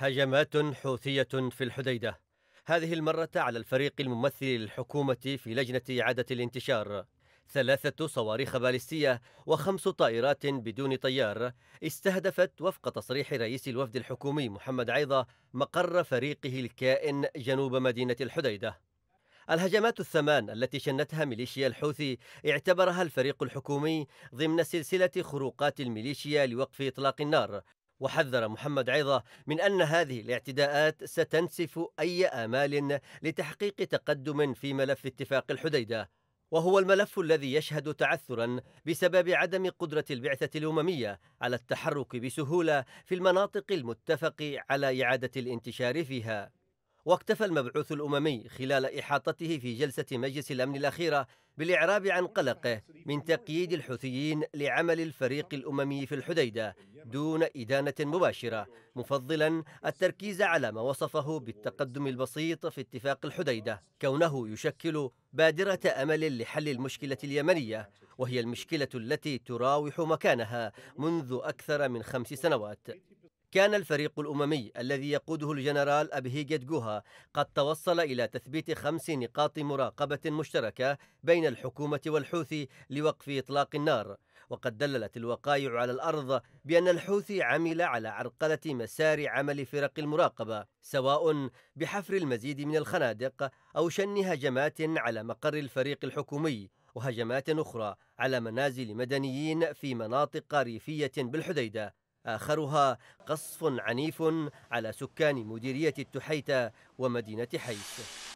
هجمات حوثية في الحديدة هذه المرة على الفريق الممثل للحكومة في لجنة إعادة الانتشار ثلاثة صواريخ باليستية وخمس طائرات بدون طيار استهدفت وفق تصريح رئيس الوفد الحكومي محمد عيضة مقر فريقه الكائن جنوب مدينة الحديدة الهجمات الثمان التي شنتها ميليشيا الحوثي اعتبرها الفريق الحكومي ضمن سلسلة خروقات الميليشيا لوقف إطلاق النار وحذر محمد عيضة من أن هذه الاعتداءات ستنسف أي آمال لتحقيق تقدم في ملف اتفاق الحديدة وهو الملف الذي يشهد تعثرا بسبب عدم قدرة البعثة الأممية على التحرك بسهولة في المناطق المتفق على إعادة الانتشار فيها واكتفى المبعوث الأممي خلال إحاطته في جلسة مجلس الأمن الأخيرة بالإعراب عن قلقه من تقييد الحوثيين لعمل الفريق الأممي في الحديدة دون إدانة مباشرة مفضلا التركيز على ما وصفه بالتقدم البسيط في اتفاق الحديدة كونه يشكل بادرة أمل لحل المشكلة اليمنية وهي المشكلة التي تراوح مكانها منذ أكثر من خمس سنوات كان الفريق الأممي الذي يقوده الجنرال أبهيجت جوها قد توصل إلى تثبيت خمس نقاط مراقبة مشتركة بين الحكومة والحوثي لوقف إطلاق النار وقد دللت الوقائع على الأرض بأن الحوثي عمل على عرقلة مسار عمل فرق المراقبة سواء بحفر المزيد من الخنادق أو شن هجمات على مقر الفريق الحكومي وهجمات أخرى على منازل مدنيين في مناطق ريفية بالحديدة آخرها قصف عنيف على سكان مديرية التحيتة ومدينة حيث